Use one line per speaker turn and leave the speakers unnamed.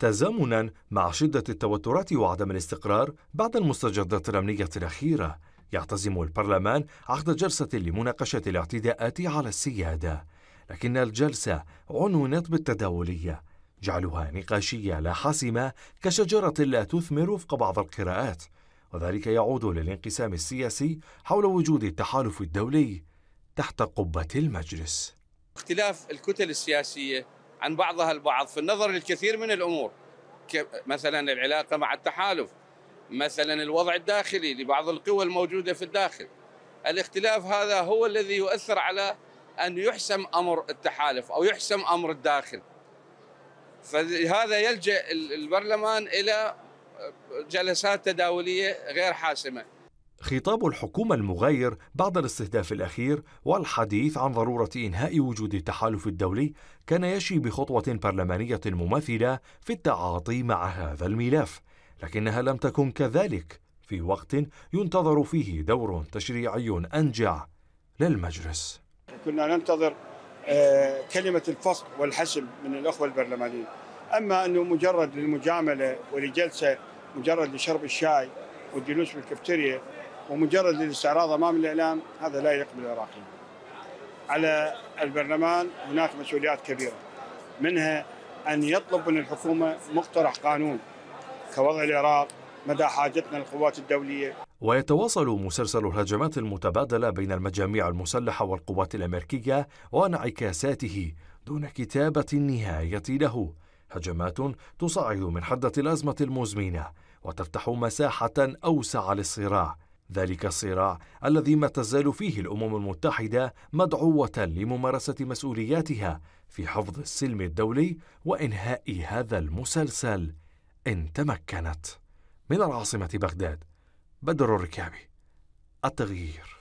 تزامنا مع شدة التوترات وعدم الاستقرار بعد المستجدات الأمنية الأخيرة يعتزم البرلمان عقد جلسة لمناقشة الاعتداءات على السيادة لكن الجلسة عنونت بالتداولية جعلها نقاشية لا حاسمة كشجرة لا تثمر وفق بعض القراءات وذلك يعود للانقسام السياسي حول وجود التحالف الدولي تحت قبة المجلس
اختلاف الكتل السياسية عن بعضها البعض في النظر للكثير من الامور مثلا العلاقه مع التحالف مثلا الوضع الداخلي لبعض القوى الموجوده في الداخل الاختلاف هذا هو الذي يؤثر على ان يحسم امر التحالف او يحسم امر الداخل فهذا يلجا البرلمان الى جلسات تداوليه غير حاسمه
خطاب الحكومة المغاير بعد الاستهداف الأخير والحديث عن ضرورة إنهاء وجود التحالف الدولي كان يشي بخطوة برلمانية مماثلة في التعاطي مع هذا الملف، لكنها لم تكن كذلك في وقت ينتظر فيه دور تشريعي أنجع للمجلس.
كنا ننتظر آه، كلمة الفصل والحسم من الأخوة البرلمانيين أما أنه مجرد للمجاملة ولجلسة مجرد لشرب الشاي والجلوس في الكافتيريا ومجرد الاستعراض امام الاعلام هذا لا يليق بالعراقيين. على البرلمان هناك مسؤوليات كبيره منها ان يطلب من الحكومه مقترح قانون كوضع العراق مدى حاجتنا للقوات الدوليه
ويتواصل مسلسل الهجمات المتبادله بين المجاميع المسلحه والقوات الامريكيه وانعكاساته دون كتابه النهايه له هجمات تصعد من حده الازمه المزمنه وتفتح مساحه اوسع للصراع ذلك الصراع الذي ما تزال فيه الامم المتحده مدعوه لممارسه مسؤولياتها في حفظ السلم الدولي وانهاء هذا المسلسل ان تمكنت من العاصمه بغداد بدر الركابي التغيير